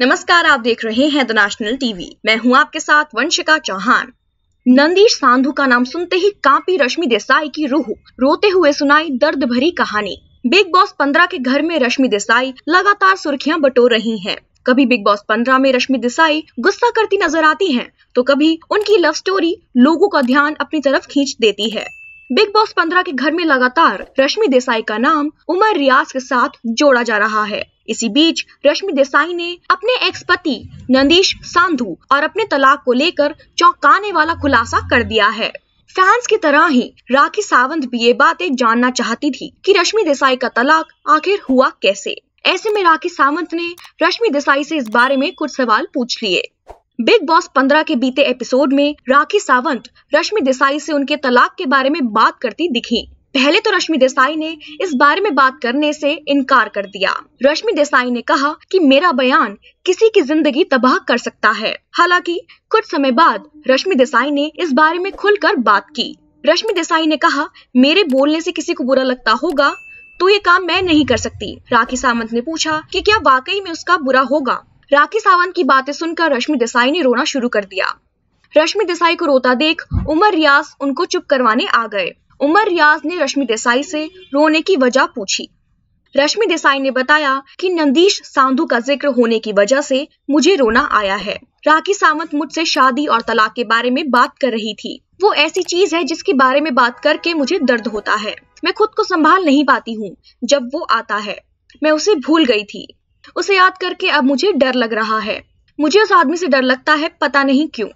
नमस्कार आप देख रहे हैं द नेशनल टीवी मैं हूं आपके साथ वंशिका चौहान नंदीश सांधु का नाम सुनते ही कांपी रश्मि देसाई की रूह रोते हुए सुनाई दर्द भरी कहानी बिग बॉस पंद्रह के घर में रश्मि देसाई लगातार सुर्खियां बटोर रही हैं। कभी बिग बॉस पंद्रह में रश्मि देसाई गुस्सा करती नजर आती हैं, तो कभी उनकी लव स्टोरी लोगों का ध्यान अपनी तरफ खींच देती है बिग बॉस पंद्रह के घर में लगातार रश्मि देसाई का नाम उमर रियाज के साथ जोड़ा जा रहा है इसी बीच रश्मि देसाई ने अपने एक्स पति नंदीश सांधु और अपने तलाक को लेकर चौंकाने वाला खुलासा कर दिया है फैंस की तरह ही राखी सावंत भी ये बातें जानना चाहती थी कि रश्मि देसाई का तलाक आखिर हुआ कैसे ऐसे में राखी सावंत ने रश्मि देसाई से इस बारे में कुछ सवाल पूछ लिए बिग बॉस 15 के बीते एपिसोड में राखी सावंत रश्मि देसाई से उनके तलाक के बारे में बात करती दिखी पहले तो रश्मि देसाई ने इस बारे में बात करने से इनकार कर दिया रश्मि देसाई ने कहा कि मेरा बयान किसी की जिंदगी तबाह कर सकता है हालांकि कुछ समय बाद रश्मि देसाई ने इस बारे में खुलकर बात की रश्मि देसाई ने कहा मेरे बोलने से किसी को बुरा लगता होगा तो ये काम मैं नहीं कर सकती राखी सावंत ने पूछा कि क्या वाकई में उसका बुरा होगा राखी सावंत की बातें सुनकर रश्मि देसाई ने रोना शुरू कर दिया रश्मि देसाई को रोता देख उमर रियाज उनको चुप करवाने आ गए उमर रियाज ने रश्मि देसाई से रोने की वजह पूछी रश्मि देसाई ने बताया कि नंदीश सांधु का जिक्र होने की वजह से मुझे रोना आया है राखी सावंत मुझसे शादी और तलाक के बारे में बात कर रही थी वो ऐसी चीज है जिसके बारे में बात करके मुझे दर्द होता है मैं खुद को संभाल नहीं पाती हूँ जब वो आता है मैं उसे भूल गई थी उसे याद करके अब मुझे डर लग रहा है मुझे उस आदमी से डर लगता है पता नहीं क्यों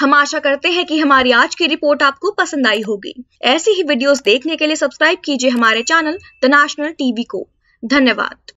हम आशा करते हैं कि हमारी आज की रिपोर्ट आपको पसंद आई होगी ऐसी ही वीडियोस देखने के लिए सब्सक्राइब कीजिए हमारे चैनल द नेशनल टीवी को धन्यवाद